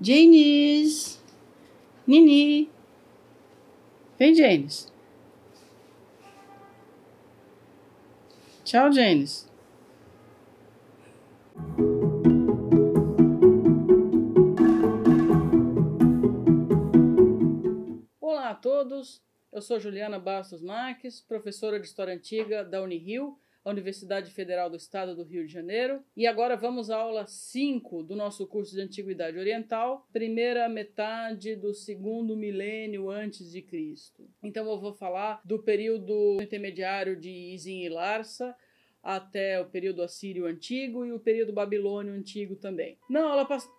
Janis. Nini. Vem, Janis. Tchau, Janis. Olá a todos. Eu sou Juliana Bastos Marques, professora de História Antiga da Unirio Universidade Federal do Estado do Rio de Janeiro. E agora vamos à aula 5 do nosso curso de Antiguidade Oriental, primeira metade do segundo milênio antes de Cristo. Então eu vou falar do período intermediário de isin e Larsa, até o período assírio antigo e o período babilônio antigo também. Na aula passada.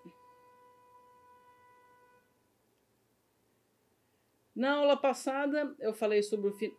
Na aula passada, eu falei sobre o. Fi...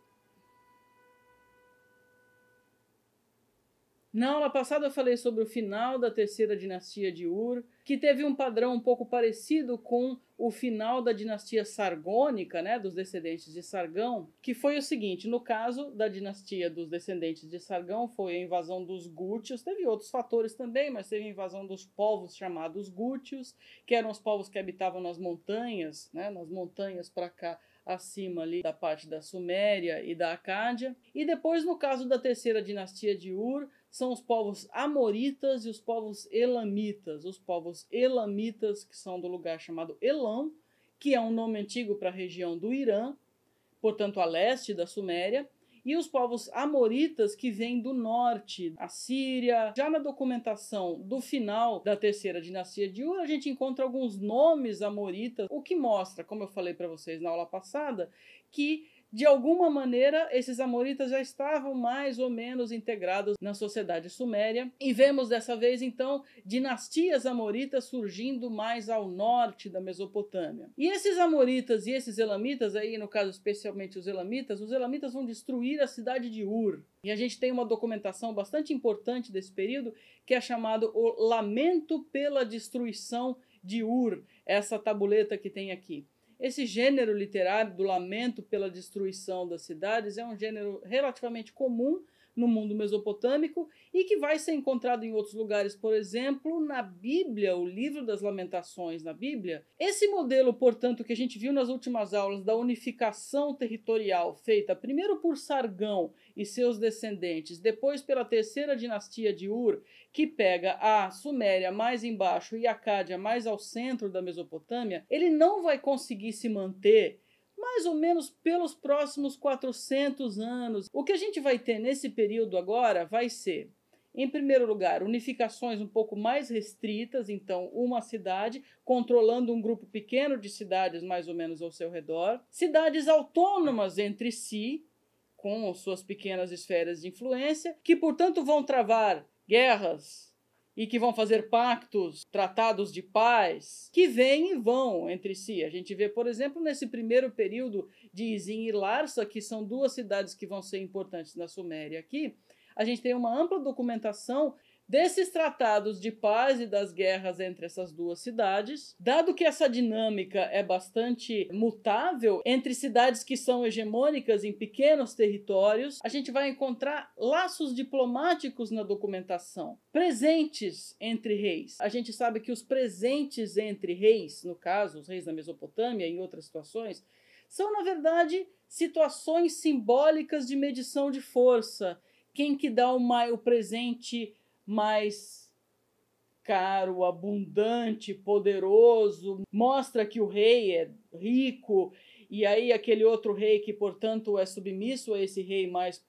Na aula passada eu falei sobre o final da terceira dinastia de Ur, que teve um padrão um pouco parecido com o final da dinastia sargônica, né, dos descendentes de Sargão, que foi o seguinte, no caso da dinastia dos descendentes de Sargão foi a invasão dos Gútios, teve outros fatores também, mas teve a invasão dos povos chamados Gútios, que eram os povos que habitavam nas montanhas, né, nas montanhas para cá acima ali da parte da Suméria e da Acádia. E depois, no caso da terceira dinastia de Ur, são os povos amoritas e os povos elamitas. Os povos elamitas, que são do lugar chamado Elão, que é um nome antigo para a região do Irã, portanto a leste da Suméria, e os povos amoritas que vêm do norte, a Síria. Já na documentação do final da terceira dinastia de Ur, a gente encontra alguns nomes amoritas, o que mostra, como eu falei para vocês na aula passada, que de alguma maneira, esses amoritas já estavam mais ou menos integrados na sociedade suméria, e vemos dessa vez então dinastias amoritas surgindo mais ao norte da Mesopotâmia. E esses amoritas e esses elamitas, aí no caso especialmente os elamitas, os elamitas vão destruir a cidade de Ur. E a gente tem uma documentação bastante importante desse período, que é chamado o Lamento pela Destruição de Ur, essa tabuleta que tem aqui. Esse gênero literário do lamento pela destruição das cidades é um gênero relativamente comum no mundo mesopotâmico e que vai ser encontrado em outros lugares, por exemplo, na Bíblia, o livro das Lamentações na Bíblia. Esse modelo, portanto, que a gente viu nas últimas aulas da unificação territorial feita primeiro por Sargão e seus descendentes, depois pela terceira dinastia de Ur, que pega a Suméria mais embaixo e a Acádia mais ao centro da Mesopotâmia, ele não vai conseguir se manter mais ou menos pelos próximos 400 anos. O que a gente vai ter nesse período agora vai ser, em primeiro lugar, unificações um pouco mais restritas, então uma cidade controlando um grupo pequeno de cidades mais ou menos ao seu redor, cidades autônomas entre si, com suas pequenas esferas de influência, que portanto vão travar guerras e que vão fazer pactos, tratados de paz, que vêm e vão entre si. A gente vê, por exemplo, nesse primeiro período de Izin e Larsa, que são duas cidades que vão ser importantes na Suméria aqui, a gente tem uma ampla documentação desses tratados de paz e das guerras entre essas duas cidades, dado que essa dinâmica é bastante mutável entre cidades que são hegemônicas em pequenos territórios, a gente vai encontrar laços diplomáticos na documentação, presentes entre reis. A gente sabe que os presentes entre reis, no caso, os reis da Mesopotâmia e em outras situações, são na verdade situações simbólicas de medição de força. Quem que dá o, o presente mais caro, abundante, poderoso, mostra que o rei é rico, e aí aquele outro rei que, portanto, é submisso a esse rei mais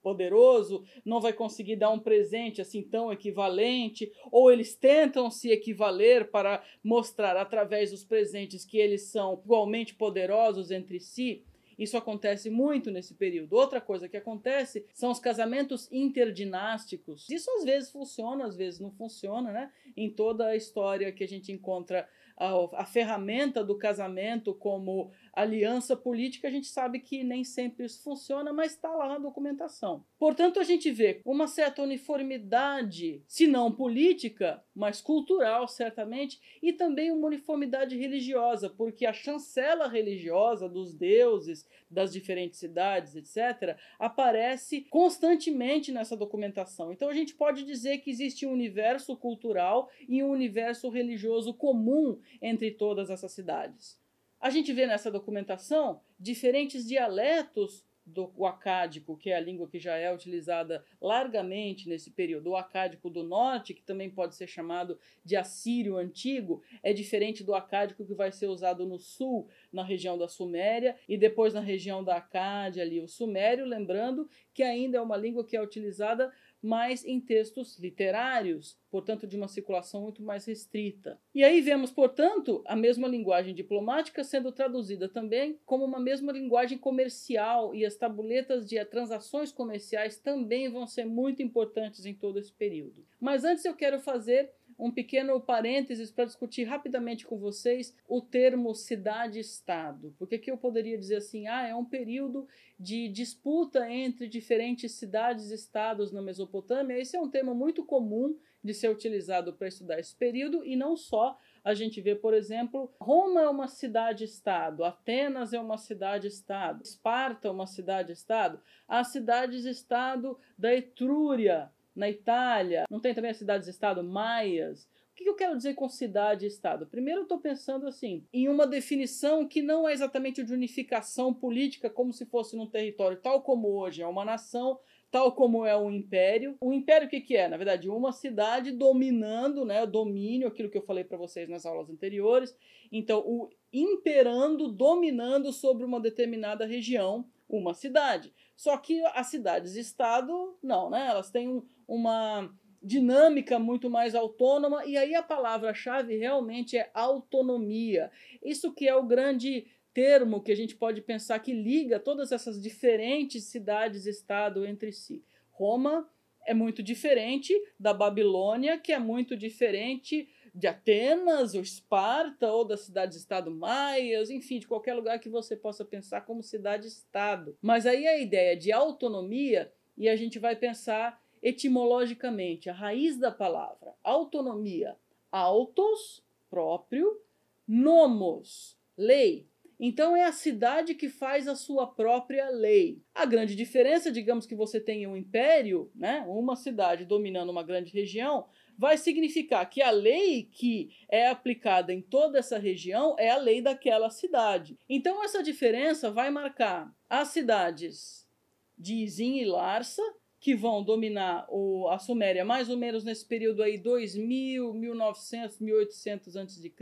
poderoso, não vai conseguir dar um presente assim tão equivalente, ou eles tentam se equivaler para mostrar através dos presentes que eles são igualmente poderosos entre si. Isso acontece muito nesse período. Outra coisa que acontece são os casamentos interdinásticos. Isso às vezes funciona, às vezes não funciona, né? Em toda a história que a gente encontra a, a ferramenta do casamento como aliança política, a gente sabe que nem sempre isso funciona, mas está lá na documentação. Portanto, a gente vê uma certa uniformidade, se não política, mas cultural, certamente, e também uma uniformidade religiosa, porque a chancela religiosa dos deuses das diferentes cidades, etc., aparece constantemente nessa documentação. Então, a gente pode dizer que existe um universo cultural e um universo religioso comum entre todas essas cidades. A gente vê nessa documentação diferentes dialetos do acádico, que é a língua que já é utilizada largamente nesse período. O acádico do norte, que também pode ser chamado de assírio antigo, é diferente do acádico que vai ser usado no sul, na região da Suméria, e depois na região da Acádia, ali o sumério, lembrando que ainda é uma língua que é utilizada mas em textos literários, portanto, de uma circulação muito mais restrita. E aí vemos, portanto, a mesma linguagem diplomática sendo traduzida também como uma mesma linguagem comercial, e as tabuletas de transações comerciais também vão ser muito importantes em todo esse período. Mas antes eu quero fazer um pequeno parênteses para discutir rapidamente com vocês o termo cidade-estado, porque aqui eu poderia dizer assim, ah, é um período de disputa entre diferentes cidades-estados na Mesopotâmia. Esse é um termo muito comum de ser utilizado para estudar esse período e não só. A gente vê, por exemplo, Roma é uma cidade-estado, Atenas é uma cidade-estado, Esparta é uma cidade-estado, as cidades-estado da Etrúria na Itália, não tem também as cidades-estado maias? O que eu quero dizer com cidade estado? Primeiro, eu estou pensando assim em uma definição que não é exatamente de unificação política, como se fosse num território, tal como hoje é uma nação, tal como é um império. O império o que, que é? Na verdade, uma cidade dominando, né, domínio, aquilo que eu falei para vocês nas aulas anteriores. Então, o imperando, dominando sobre uma determinada região, uma cidade. Só que as cidades-estado, não, né? Elas têm uma dinâmica muito mais autônoma, e aí a palavra-chave realmente é autonomia. Isso que é o grande termo que a gente pode pensar que liga todas essas diferentes cidades-estado entre si. Roma é muito diferente da Babilônia, que é muito diferente de Atenas, ou Esparta, ou da cidade-estado Maias, enfim, de qualquer lugar que você possa pensar como cidade-estado. Mas aí é a ideia de autonomia, e a gente vai pensar etimologicamente, a raiz da palavra, autonomia, autos, próprio, nomos, lei. Então é a cidade que faz a sua própria lei. A grande diferença, digamos que você tenha um império, né, uma cidade dominando uma grande região, vai significar que a lei que é aplicada em toda essa região é a lei daquela cidade. Então, essa diferença vai marcar as cidades de Izim e Larsa, que vão dominar o, a Suméria mais ou menos nesse período aí, 2000, 1900, 1800 a.C.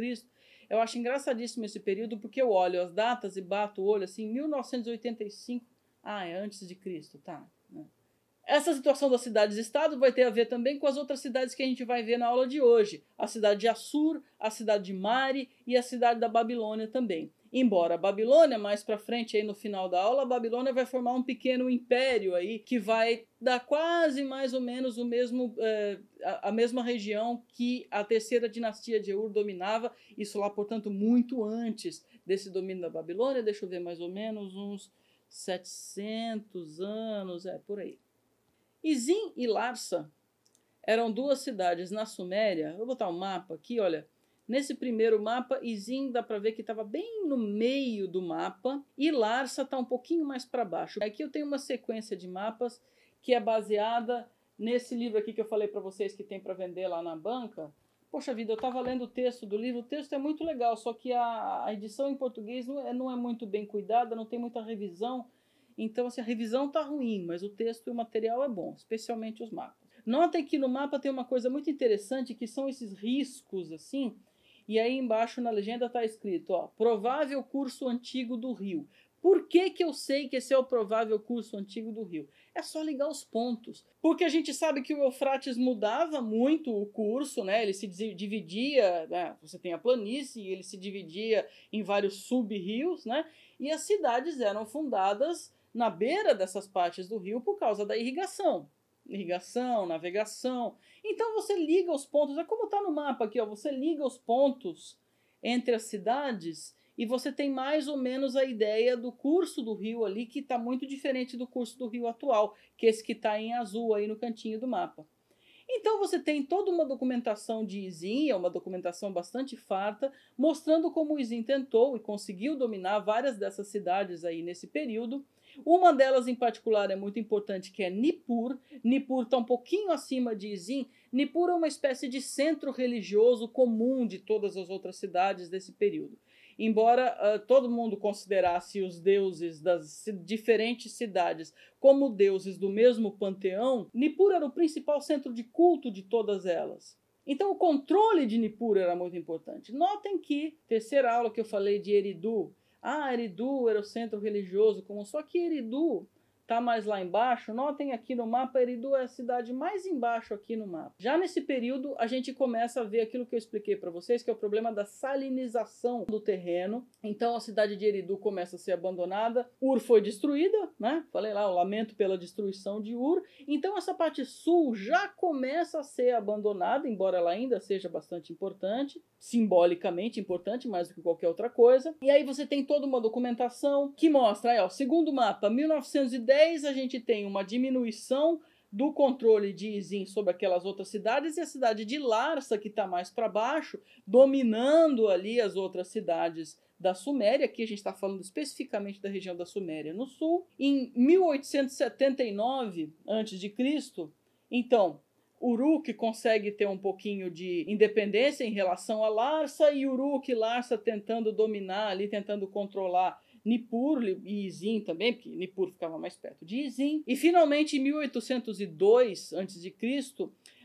Eu acho engraçadíssimo esse período porque eu olho as datas e bato o olho assim, 1985, ah, é antes de Cristo, tá? Essa situação das cidades-estado vai ter a ver também com as outras cidades que a gente vai ver na aula de hoje: a cidade de Assur, a cidade de Mari e a cidade da Babilônia também. Embora a Babilônia, mais para frente aí no final da aula, a Babilônia vai formar um pequeno império aí que vai dar quase mais ou menos o mesmo eh, a, a mesma região que a terceira dinastia de Ur dominava. Isso lá, portanto, muito antes desse domínio da Babilônia. Deixa eu ver mais ou menos uns 700 anos, é por aí. Izim e Larsa eram duas cidades na Suméria. Vou botar um mapa aqui, olha. Nesse primeiro mapa, Izim dá para ver que estava bem no meio do mapa e Larsa está um pouquinho mais para baixo. Aqui eu tenho uma sequência de mapas que é baseada nesse livro aqui que eu falei para vocês que tem para vender lá na banca. Poxa vida, eu estava lendo o texto do livro, o texto é muito legal, só que a, a edição em português não é, não é muito bem cuidada, não tem muita revisão, então, assim, a revisão está ruim, mas o texto e o material é bom, especialmente os mapas. Notem que no mapa tem uma coisa muito interessante, que são esses riscos, assim, e aí embaixo na legenda está escrito, ó, provável curso antigo do rio. Por que, que eu sei que esse é o provável curso antigo do rio? É só ligar os pontos. Porque a gente sabe que o Eufrates mudava muito o curso, né? Ele se dividia, né? você tem a planície, ele se dividia em vários sub-rios, né? E as cidades eram fundadas na beira dessas partes do rio por causa da irrigação. Irrigação, navegação. Então você liga os pontos, é como está no mapa aqui, ó, você liga os pontos entre as cidades e você tem mais ou menos a ideia do curso do rio ali, que está muito diferente do curso do rio atual, que é esse que está em azul aí no cantinho do mapa. Então você tem toda uma documentação de Izin, é uma documentação bastante farta, mostrando como o Izin tentou e conseguiu dominar várias dessas cidades aí nesse período, uma delas em particular é muito importante, que é Nippur. Nippur está um pouquinho acima de Izin. Nippur é uma espécie de centro religioso comum de todas as outras cidades desse período. Embora uh, todo mundo considerasse os deuses das diferentes cidades como deuses do mesmo panteão, Nippur era o principal centro de culto de todas elas. Então, o controle de Nippur era muito importante. Notem que, terceira aula que eu falei de Eridu, ah, Eridu era o centro religioso como Só que Eridu Tá mais lá embaixo, notem aqui no mapa, Eridu é a cidade mais embaixo aqui no mapa. Já nesse período, a gente começa a ver aquilo que eu expliquei para vocês, que é o problema da salinização do terreno. Então a cidade de Eridu começa a ser abandonada, Ur foi destruída, né? Falei lá, o lamento pela destruição de Ur. Então essa parte sul já começa a ser abandonada, embora ela ainda seja bastante importante, simbolicamente importante, mais do que qualquer outra coisa. E aí você tem toda uma documentação que mostra, aí, ó, segundo mapa, 1910 10 a gente tem uma diminuição do controle de Izim sobre aquelas outras cidades e a cidade de Larsa, que está mais para baixo, dominando ali as outras cidades da Suméria, aqui a gente está falando especificamente da região da Suméria no sul, em 1879 a.C., então, Uruk consegue ter um pouquinho de independência em relação a Larsa e Uruk e Larsa tentando dominar ali, tentando controlar Nippur e Izin também, porque Nippur ficava mais perto de Izin. E finalmente, em 1802 a.C.,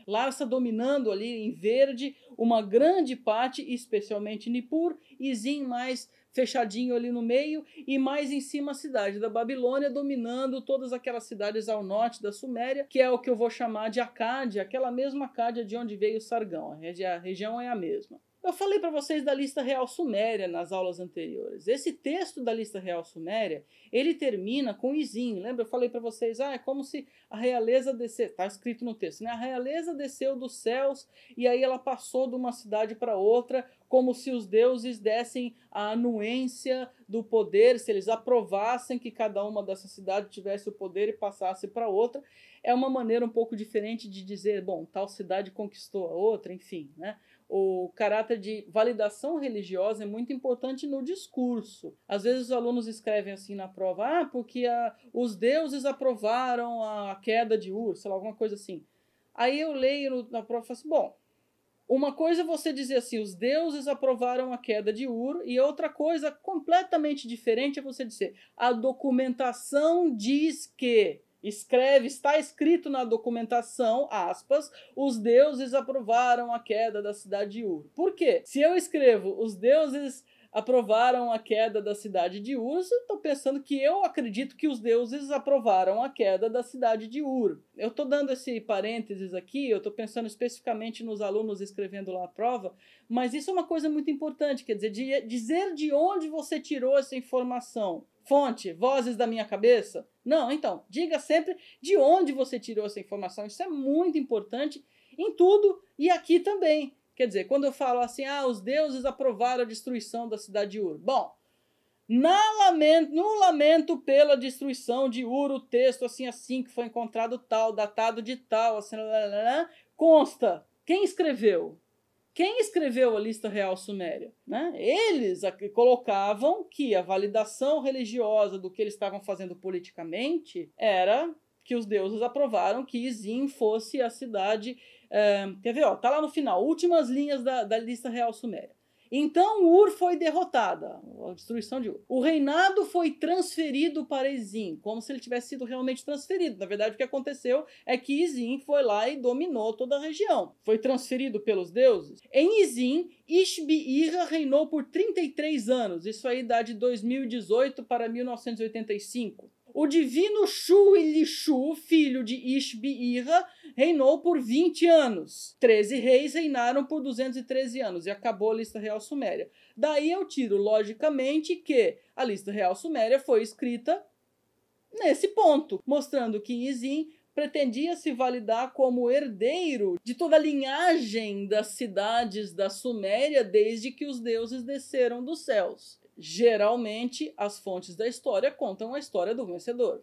Larsa dominando ali em verde uma grande parte, especialmente Nippur, Izin mais fechadinho ali no meio, e mais em cima a cidade da Babilônia, dominando todas aquelas cidades ao norte da Suméria, que é o que eu vou chamar de Acádia, aquela mesma Acádia de onde veio Sargão, a região é a mesma. Eu falei para vocês da lista real suméria nas aulas anteriores. Esse texto da lista real suméria, ele termina com Isim. Lembra? Eu falei para vocês, ah, é como se a realeza desceu, tá escrito no texto, né? A realeza desceu dos céus e aí ela passou de uma cidade para outra, como se os deuses dessem a anuência do poder, se eles aprovassem que cada uma dessas cidades tivesse o poder e passasse para outra. É uma maneira um pouco diferente de dizer, bom, tal cidade conquistou a outra, enfim, né? o caráter de validação religiosa é muito importante no discurso. Às vezes os alunos escrevem assim na prova, ah, porque a, os deuses aprovaram a, queda de Ur, sei lá, alguma coisa assim. Aí eu leio no, na prova e falo assim, bom, uma coisa é você dizer assim, os deuses aprovaram a queda de Ur, e outra coisa completamente diferente é você dizer, a documentação diz que escreve, está escrito na documentação, aspas, os deuses aprovaram a queda da cidade de Ur. Por quê? Se eu escrevo, os deuses aprovaram a queda da cidade de Ur, eu estou pensando que eu acredito que os deuses aprovaram a queda da cidade de Ur. Eu estou dando esse parênteses aqui, eu estou pensando especificamente nos alunos escrevendo lá a prova, mas isso é uma coisa muito importante, quer dizer, de, dizer de onde você tirou essa informação. Fonte, vozes da minha cabeça? Não, então, diga sempre de onde você tirou essa informação. Isso é muito importante em tudo e aqui também. Quer dizer, quando eu falo assim, ah, os deuses aprovaram a destruição da cidade de Ur. Bom, lamento, no lamento pela destruição de Ur, o texto assim assim que foi encontrado tal, datado de tal, assim, lá, lá, lá, consta quem escreveu? Quem escreveu a lista real suméria? Né? Eles colocavam que a validação religiosa do que eles estavam fazendo politicamente era que os deuses aprovaram que Izim fosse a cidade. É, quer ver? Ó, tá lá no final, últimas linhas da, da lista real suméria. Então Ur foi derrotada, a destruição de Ur. O reinado foi transferido para Izin, como se ele tivesse sido realmente transferido. Na verdade, o que aconteceu é que Izin foi lá e dominou toda a região. Foi transferido pelos deuses. Em Izin, ishbi irra reinou por 33 anos. Isso aí dá de 2018 para 1985. O divino shu ili filho de Ishbi-ira, reinou por 20 anos. 13 reis reinaram por 213 anos e acabou a lista real suméria. Daí eu tiro, logicamente, que a lista real suméria foi escrita nesse ponto, mostrando que Izin pretendia se validar como herdeiro de toda a linhagem das cidades da Suméria desde que os deuses desceram dos céus. Geralmente, as fontes da história contam a história do vencedor.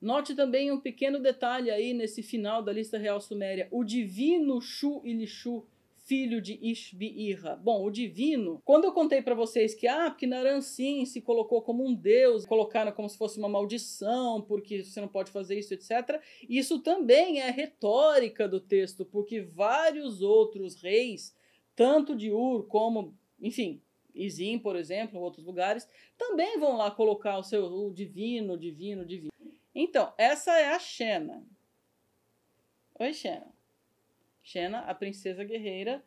Note também um pequeno detalhe aí nesse final da lista real suméria: o divino Shu Ilishu, filho de Ishbi-Irra. Bom, o divino, quando eu contei para vocês que ah, porque se colocou como um deus, colocaram como se fosse uma maldição, porque você não pode fazer isso, etc. Isso também é retórica do texto, porque vários outros reis, tanto de Ur como, enfim, Izim, por exemplo, outros lugares, também vão lá colocar o seu o divino, divino, divino. Então, essa é a Xena. Oi, Xena. Xena, a princesa guerreira.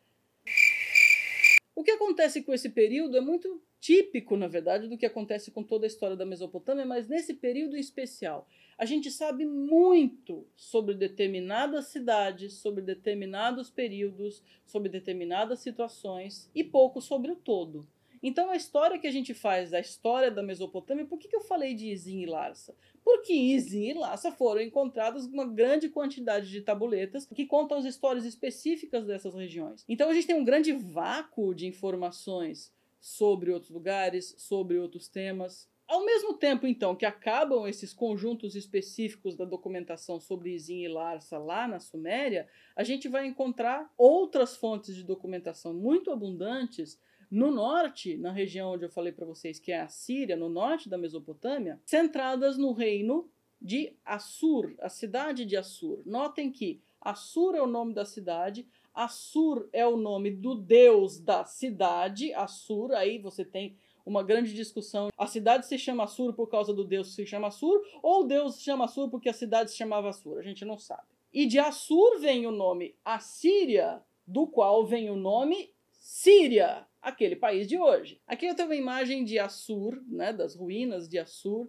O que acontece com esse período é muito típico, na verdade, do que acontece com toda a história da Mesopotâmia, mas nesse período especial, a gente sabe muito sobre determinadas cidades, sobre determinados períodos, sobre determinadas situações e pouco sobre o todo. Então a história que a gente faz da história da Mesopotâmia, por que, que eu falei de Izin e Larsa? Porque em Izin e Larsa foram encontradas uma grande quantidade de tabuletas que contam as histórias específicas dessas regiões. Então a gente tem um grande vácuo de informações sobre outros lugares, sobre outros temas. Ao mesmo tempo, então, que acabam esses conjuntos específicos da documentação sobre Izin e Larsa lá na Suméria, a gente vai encontrar outras fontes de documentação muito abundantes no norte, na região onde eu falei para vocês que é a Síria, no norte da Mesopotâmia, centradas no reino de Assur, a cidade de Assur. Notem que Assur é o nome da cidade, Assur é o nome do deus da cidade, Assur, aí você tem uma grande discussão. A cidade se chama Assur por causa do deus se chama Assur, ou o deus se chama Assur porque a cidade se chamava Assur, a gente não sabe. E de Assur vem o nome Assíria, do qual vem o nome Síria aquele país de hoje. Aqui eu tenho uma imagem de Assur, né, das ruínas de Assur,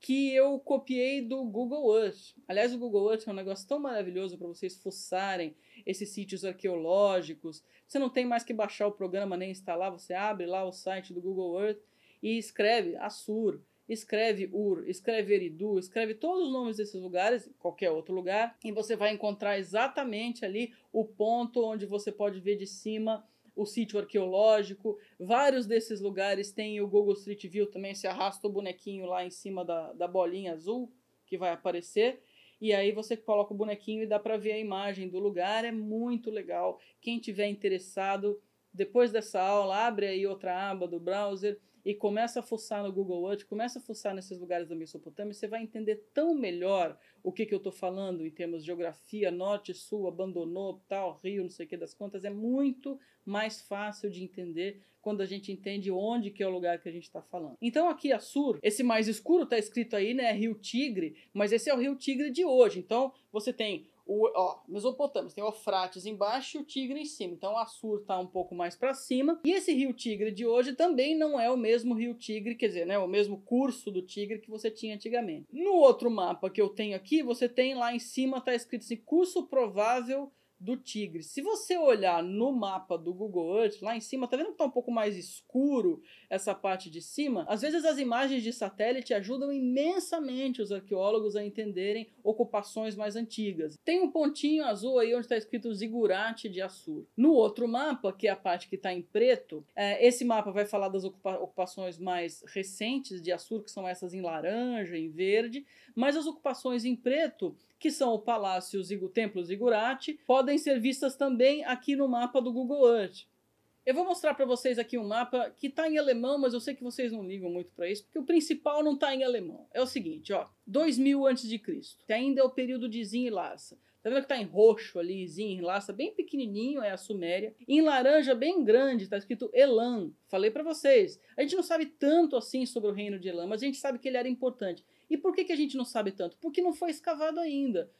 que eu copiei do Google Earth. Aliás, o Google Earth é um negócio tão maravilhoso para vocês fuçarem esses sítios arqueológicos. Você não tem mais que baixar o programa nem instalar, você abre lá o site do Google Earth e escreve Assur, escreve Ur, escreve Eridu, escreve todos os nomes desses lugares, qualquer outro lugar, e você vai encontrar exatamente ali o ponto onde você pode ver de cima o sítio arqueológico. Vários desses lugares tem o Google Street View também, se arrasta o bonequinho lá em cima da, da bolinha azul que vai aparecer. E aí você coloca o bonequinho e dá para ver a imagem do lugar, é muito legal. Quem tiver interessado, depois dessa aula, abre aí outra aba do browser, e começa a fuçar no Google Earth, começa a fuçar nesses lugares da Mesopotâmia, você vai entender tão melhor o que, que eu estou falando em termos de geografia, norte, sul, abandonou, tal, rio, não sei o que das contas. É muito mais fácil de entender quando a gente entende onde que é o lugar que a gente está falando. Então aqui a sur, esse mais escuro está escrito aí, né, é Rio Tigre, mas esse é o Rio Tigre de hoje. Então você tem o, ó, Mesopotâmia, tem o Eufrates embaixo e o Tigre em cima. Então o Assur está um pouco mais para cima. E esse rio Tigre de hoje também não é o mesmo rio Tigre, quer dizer, né, o mesmo curso do Tigre que você tinha antigamente. No outro mapa que eu tenho aqui, você tem lá em cima está escrito assim: curso provável do Tigre. Se você olhar no mapa do Google Earth, lá em cima, tá vendo que tá um pouco mais escuro essa parte de cima? Às vezes as imagens de satélite ajudam imensamente os arqueólogos a entenderem ocupações mais antigas. Tem um pontinho azul aí onde está escrito Zigurate de Assur. No outro mapa, que é a parte que está em preto, é, esse mapa vai falar das ocupa ocupações mais recentes de Assur, que são essas em laranja, em verde, mas as ocupações em preto que são o Palácio o Templo Zigurati, podem ser vistas também aqui no mapa do Google Earth. Eu vou mostrar para vocês aqui um mapa que está em alemão, mas eu sei que vocês não ligam muito para isso, porque o principal não está em alemão. É o seguinte, ó, 2000 a.C., que ainda é o período de Zin e Lhasa. Tá vendo que tá em roxo ali, Zin e Lhasa, bem pequenininho, é a Suméria. Em laranja, bem grande, está escrito Elam. Falei para vocês. A gente não sabe tanto assim sobre o reino de Elam, mas a gente sabe que ele era importante. E por que, que a gente não sabe tanto? Porque não foi escavado ainda,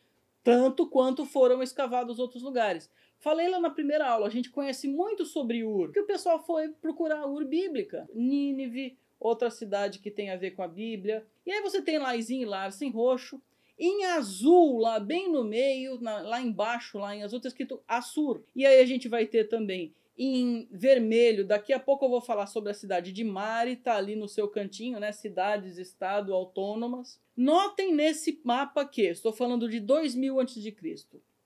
tanto quanto foram escavados outros lugares. Falei lá na primeira aula, a gente conhece muito sobre Ur, que o pessoal foi procurar a Ur bíblica. Nínive, outra cidade que tem a ver com a Bíblia. E aí você tem Laizinho e Larsa em roxo. Em azul, lá bem no meio, na, lá embaixo, lá em azul, está escrito Assur. E aí a gente vai ter também em vermelho. Daqui a pouco eu vou falar sobre a cidade de Mari, tá ali no seu cantinho, né? Cidades, estado, autônomas. Notem nesse mapa que estou falando de 2000 a.C.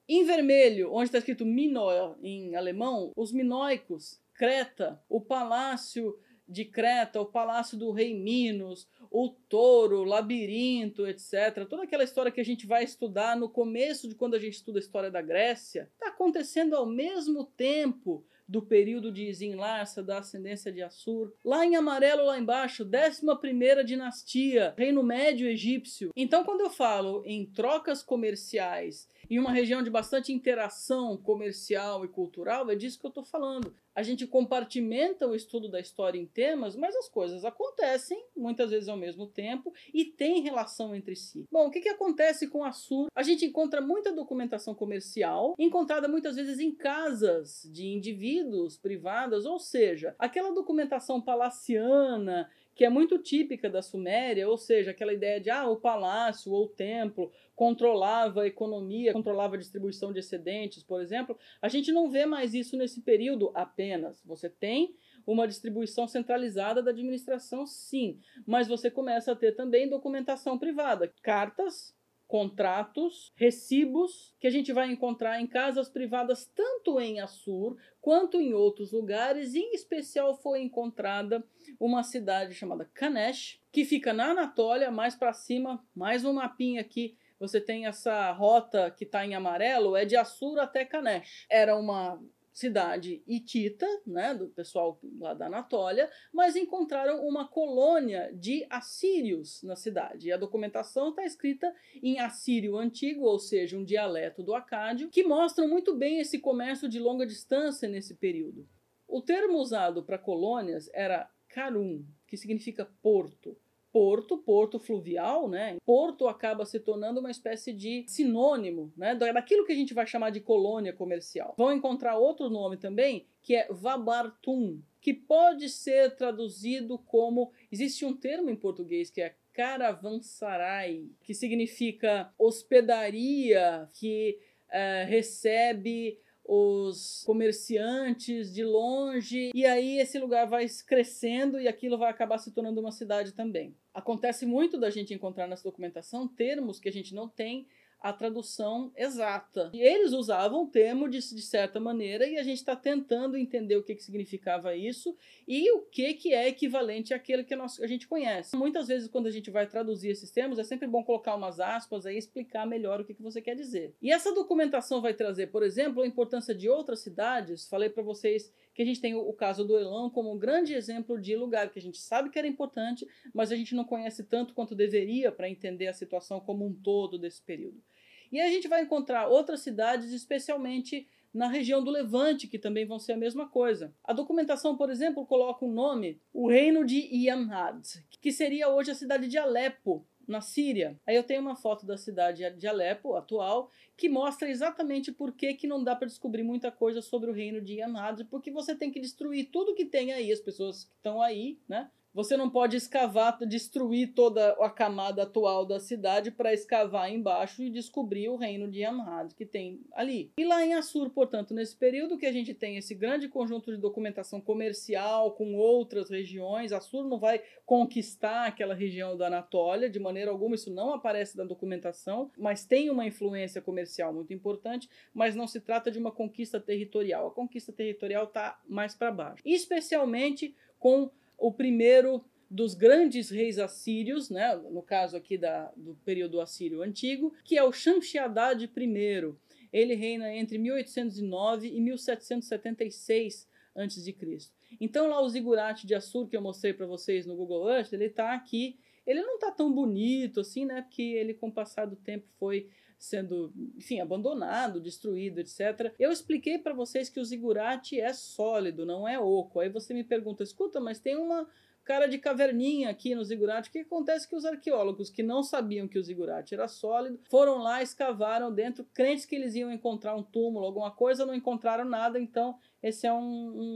Em vermelho, onde está escrito Minor em alemão, os minoicos, Creta, o palácio de Creta, o palácio do rei Minos, o touro, o labirinto, etc. Toda aquela história que a gente vai estudar no começo de quando a gente estuda a história da Grécia, está acontecendo ao mesmo tempo do período de Isinlarsa, da ascendência de Assur. Lá em amarelo, lá embaixo, 11 dinastia, Reino Médio Egípcio. Então, quando eu falo em trocas comerciais em uma região de bastante interação comercial e cultural, é disso que eu estou falando. A gente compartimenta o estudo da história em temas, mas as coisas acontecem, muitas vezes ao mesmo tempo, e têm relação entre si. Bom, o que, que acontece com a SUR? A gente encontra muita documentação comercial, encontrada muitas vezes em casas de indivíduos privadas, ou seja, aquela documentação palaciana que é muito típica da Suméria, ou seja, aquela ideia de ah, o palácio ou o templo controlava a economia, controlava a distribuição de excedentes, por exemplo. A gente não vê mais isso nesse período apenas. Você tem uma distribuição centralizada da administração, sim, mas você começa a ter também documentação privada, cartas, contratos, recibos que a gente vai encontrar em casas privadas tanto em Assur quanto em outros lugares, em especial foi encontrada uma cidade chamada Kanesh, que fica na Anatólia, mais para cima, mais um mapinha aqui você tem essa rota que está em amarelo, é de Assur até Kanesh. Era uma cidade hitita, né, do pessoal lá da Anatólia, mas encontraram uma colônia de assírios na cidade. E a documentação está escrita em assírio antigo, ou seja, um dialeto do acádio, que mostra muito bem esse comércio de longa distância nesse período. O termo usado para colônias era carum, que significa porto porto, porto fluvial, né? Porto acaba se tornando uma espécie de sinônimo, né? Daquilo que a gente vai chamar de colônia comercial. Vão encontrar outro nome também, que é Vabartum, que pode ser traduzido como. Existe um termo em português que é caravansarai, que significa hospedaria que eh, recebe os comerciantes de longe, e aí esse lugar vai crescendo e aquilo vai acabar se tornando uma cidade também acontece muito da gente encontrar nessa documentação termos que a gente não tem a tradução exata. E eles usavam o termo de, de certa maneira e a gente está tentando entender o que, que significava isso e o que, que é equivalente àquele que a gente conhece. Muitas vezes, quando a gente vai traduzir esses termos, é sempre bom colocar umas aspas e explicar melhor o que, que você quer dizer. E essa documentação vai trazer, por exemplo, a importância de outras cidades. Falei para vocês que a gente tem o, o caso do Elão como um grande exemplo de lugar que a gente sabe que era importante, mas a gente não conhece tanto quanto deveria para entender a situação como um todo desse período. E a gente vai encontrar outras cidades, especialmente na região do Levante, que também vão ser a mesma coisa. A documentação, por exemplo, coloca o nome o Reino de Iamhad, que seria hoje a cidade de Alepo, na Síria. Aí eu tenho uma foto da cidade de Alepo, atual, que mostra exatamente por que, que não dá para descobrir muita coisa sobre o reino de Yanad, porque você tem que destruir tudo que tem aí, as pessoas que estão aí, né? Você não pode escavar, destruir toda a camada atual da cidade para escavar embaixo e descobrir o reino de Amhad que tem ali. E lá em Assur, portanto, nesse período que a gente tem esse grande conjunto de documentação comercial com outras regiões, Assur não vai conquistar aquela região da Anatólia de maneira alguma, isso não aparece na documentação, mas tem uma influência comercial muito importante, mas não se trata de uma conquista territorial. A conquista territorial está mais para baixo, especialmente com o primeiro dos grandes reis assírios, né, no caso aqui da, do período assírio antigo, que é o Shamshi-Adad I. Ele reina entre 1809 e 1776 a.C. Então lá o zigurate de Assur que eu mostrei para vocês no Google Earth, ele está aqui. Ele não está tão bonito assim, né? Porque ele com o passar do tempo foi sendo, enfim, abandonado, destruído, etc. Eu expliquei para vocês que o zigurate é sólido, não é oco. Aí você me pergunta, escuta, mas tem uma cara de caverninha aqui no zigurate. O que acontece que os arqueólogos que não sabiam que o zigurate era sólido foram lá, escavaram dentro, crentes que eles iam encontrar um túmulo, alguma coisa, não encontraram nada. Então, esse é um,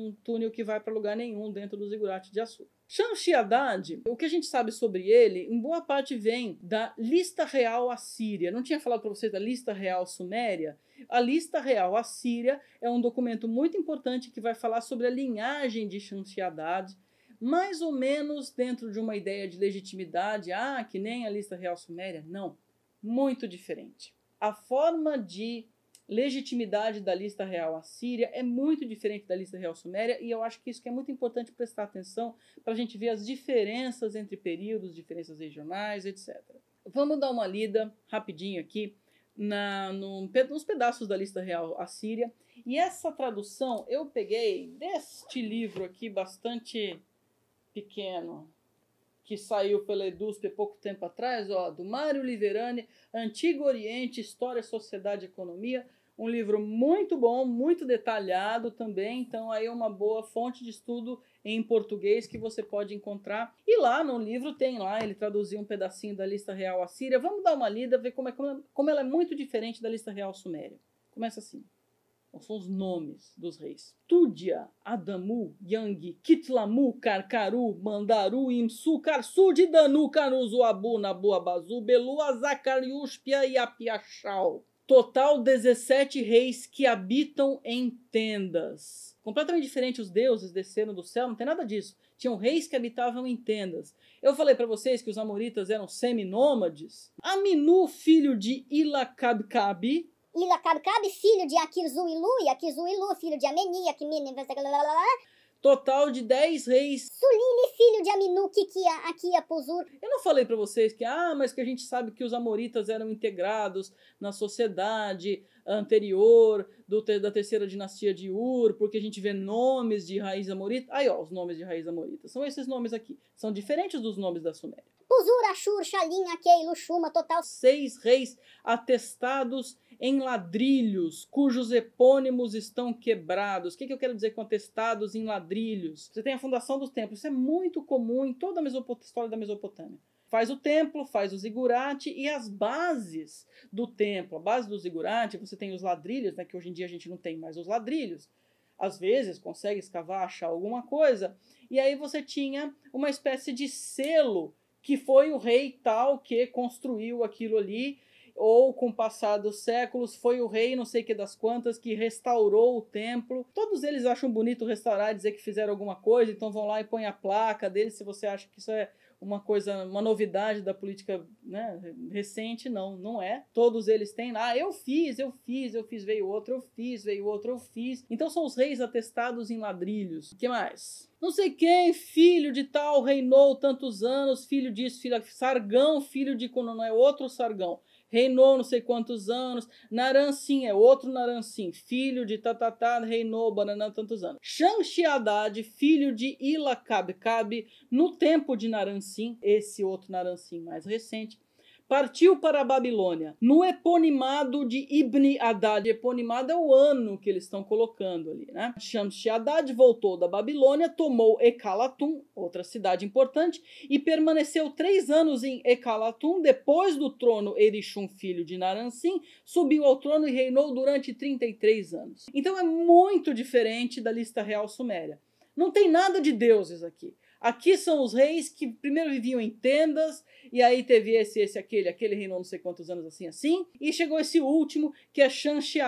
um túnel que vai para lugar nenhum dentro do zigurate de açúcar. Shamshi Haddad, o que a gente sabe sobre ele, em boa parte vem da lista real assíria. Não tinha falado para vocês da lista real suméria? A lista real assíria é um documento muito importante que vai falar sobre a linhagem de Shamshi Haddad, mais ou menos dentro de uma ideia de legitimidade, ah, que nem a lista real suméria. Não, muito diferente. A forma de legitimidade da lista real assíria é muito diferente da lista real suméria, e eu acho que isso que é muito importante prestar atenção para a gente ver as diferenças entre períodos, diferenças regionais, etc. Vamos dar uma lida rapidinho aqui na, no, nos pedaços da lista real assíria, e essa tradução eu peguei deste livro aqui, bastante pequeno, que saiu pela EDUSP há pouco tempo atrás, ó, do Mário Liverani, Antigo Oriente, História, Sociedade e Economia, um livro muito bom, muito detalhado também, então aí é uma boa fonte de estudo em português que você pode encontrar. E lá no livro tem lá, ele traduziu um pedacinho da lista real assíria. Vamos dar uma lida, ver como, é, como ela é muito diferente da lista real suméria. Começa assim então, são os nomes dos reis. Tudia Adamu, Yang, Kitlamu, Karkaru, Mandaru, Imsu, Karsu, Danu, Kanuzu, Abu, Nabu, Abazu, Belu, Azakariuspia e Apiachal. Total 17 reis que habitam em tendas. Completamente diferente os deuses descendo do céu, não tem nada disso. Tinham reis que habitavam em tendas. Eu falei para vocês que os amoritas eram seminômades. Aminu, filho de Ilacabcabe, Ilacabcabe, filho de Akizu Ilu, e Akizu Ilu, filho de Amenia, que Total de 10 reis. Suline, filho de Aminuque, que aqui Puzur. Eu não falei para vocês que, ah, mas que a gente sabe que os amoritas eram integrados na sociedade anterior do, da terceira dinastia de Ur, porque a gente vê nomes de raiz amorita. Aí, ó, os nomes de raiz amorita. São esses nomes aqui. São diferentes dos nomes da Suméria. Puzur, Ashur, Shalim, Aquei, Luxuma, total. Seis reis atestados em ladrilhos, cujos epônimos estão quebrados. O que, que eu quero dizer com atestados em ladrilhos? Você tem a fundação dos templos, isso é muito comum em toda a história da Mesopotâmia. Faz o templo, faz o zigurate e as bases do templo. A base do zigurate, você tem os ladrilhos, né, que hoje em dia a gente não tem mais os ladrilhos. Às vezes consegue escavar, achar alguma coisa. E aí você tinha uma espécie de selo que foi o rei tal que construiu aquilo ali ou com o passar dos séculos foi o rei não sei que das quantas que restaurou o templo. Todos eles acham bonito restaurar, dizer que fizeram alguma coisa, então vão lá e põem a placa deles se você acha que isso é uma coisa, uma novidade da política né, recente, não, não é. Todos eles têm lá, ah, eu fiz, eu fiz, eu fiz, veio outro, eu fiz, veio outro, eu fiz. Então são os reis atestados em ladrilhos. O que mais? Não sei quem, filho de tal, reinou tantos anos, filho disso, filho Sargão, filho de não é outro Sargão reinou não sei quantos anos. Naransim é outro Naransim, filho de Tatatá, reinou banana tantos anos. Shanxi Haddad, filho de Ilacab cabe no tempo de Naransim, esse outro Naransim mais recente, partiu para a Babilônia. No eponimado de Ibn Haddad, eponimado é o ano que eles estão colocando ali, né? Shamshi Haddad voltou da Babilônia, tomou Ecalatum, outra cidade importante, e permaneceu três anos em Ecalatum. Depois do trono, Erishum, filho de Naransim, subiu ao trono e reinou durante 33 anos. Então é muito diferente da lista real suméria. Não tem nada de deuses aqui. Aqui são os reis que primeiro viviam em tendas, e aí teve esse, esse, aquele, aquele reinou não sei quantos anos assim, assim. E chegou esse último, que é Shanshi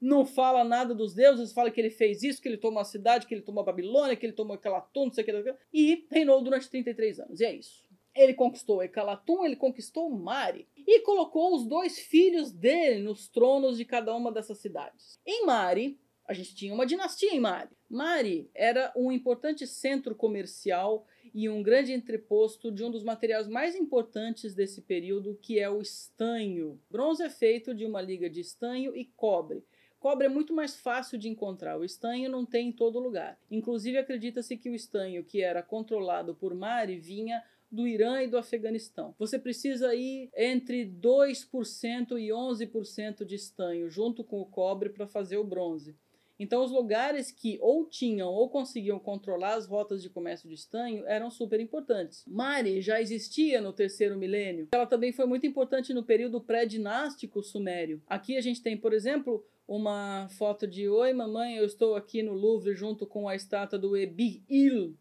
não fala nada dos deuses, fala que ele fez isso, que ele tomou a cidade, que ele tomou a Babilônia, que ele tomou Ecalatum, não sei o que, e reinou durante 33 anos. E é isso. Ele conquistou Ecalatum, ele conquistou Mari e colocou os dois filhos dele nos tronos de cada uma dessas cidades. Em Mari, a gente tinha uma dinastia em Mari. Mari era um importante centro comercial e um grande entreposto de um dos materiais mais importantes desse período, que é o estanho. Bronze é feito de uma liga de estanho e cobre. Cobre é muito mais fácil de encontrar, o estanho não tem em todo lugar. Inclusive, acredita-se que o estanho, que era controlado por Mari, vinha do Irã e do Afeganistão. Você precisa ir entre 2% e 11% de estanho junto com o cobre para fazer o bronze. Então, os lugares que ou tinham ou conseguiam controlar as rotas de comércio de estanho eram super importantes. Mari já existia no terceiro milênio. Ela também foi muito importante no período pré-dinástico sumério. Aqui a gente tem, por exemplo, uma foto de Oi, mamãe, eu estou aqui no Louvre junto com a estátua do Ebi Il.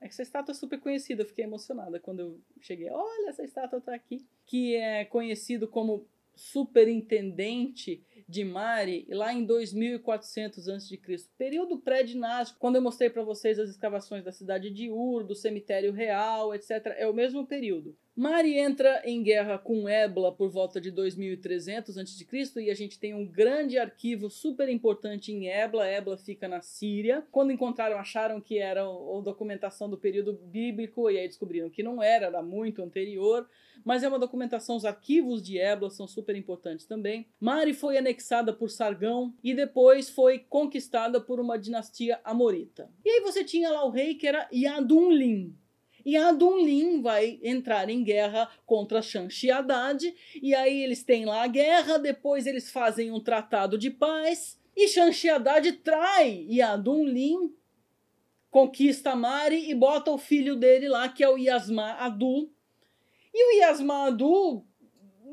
É essa estátua é super conhecida, eu fiquei emocionada quando eu cheguei. Olha, essa estátua está aqui. Que é conhecido como superintendente de Mari, lá em 2400 a.C., período pré-dinástico, quando eu mostrei para vocês as escavações da cidade de Ur, do cemitério real, etc., é o mesmo período. Mari entra em guerra com Ebla por volta de 2300 a.C. e a gente tem um grande arquivo super importante em Ebla. Ebla fica na Síria. Quando encontraram, acharam que era a documentação do período bíblico e aí descobriram que não era, era muito anterior. Mas é uma documentação, os arquivos de Ebla são super importantes também. Mari foi anexada por Sargão e depois foi conquistada por uma dinastia amorita. E aí você tinha lá o rei que era Yadunlin e a Dunlin vai entrar em guerra contra Shanxi Haddad, e aí eles têm lá a guerra, depois eles fazem um tratado de paz, e Shanxi Haddad trai e a Dunlin conquista a Mari e bota o filho dele lá, que é o Yasma Adu. E o Yasma Adu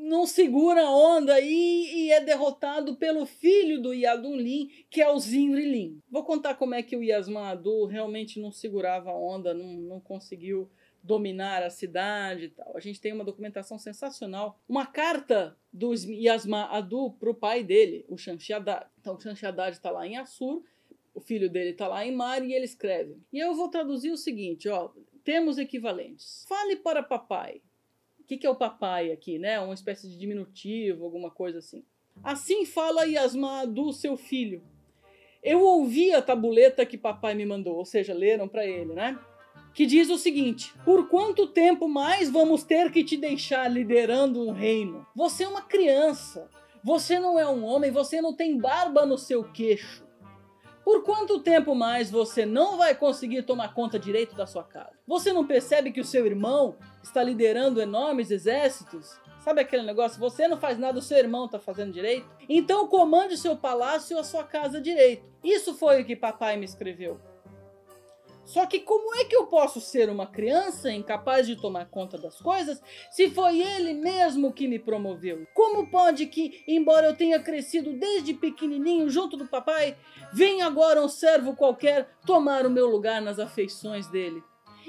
não segura a onda e, e, é derrotado pelo filho do Yadun Lin, que é o Zinri Vou contar como é que o Yasmadu realmente não segurava a onda, não, não conseguiu dominar a cidade e tal. A gente tem uma documentação sensacional, uma carta do Yasma Adu para o pai dele, o Shamshi Haddad. Então o Shamshi Haddad está lá em Assur, o filho dele está lá em Mar e ele escreve. E eu vou traduzir o seguinte, ó, temos equivalentes. Fale para papai, que, que é o papai aqui, né? Uma espécie de diminutivo, alguma coisa assim. Assim fala Yasma do seu filho. Eu ouvi a tabuleta que papai me mandou, ou seja, leram para ele, né? Que diz o seguinte: Por quanto tempo mais vamos ter que te deixar liderando um reino? Você é uma criança, você não é um homem, você não tem barba no seu queixo. Por quanto tempo mais você não vai conseguir tomar conta direito da sua casa? Você não percebe que o seu irmão está liderando enormes exércitos? Sabe aquele negócio? Você não faz nada, o seu irmão está fazendo direito? Então comande o seu palácio ou a sua casa direito. Isso foi o que papai me escreveu. Só que como é que eu posso ser uma criança incapaz de tomar conta das coisas se foi ele mesmo que me promoveu? Como pode que, embora eu tenha crescido desde pequenininho junto do papai, venha agora um servo qualquer tomar o meu lugar nas afeições dele?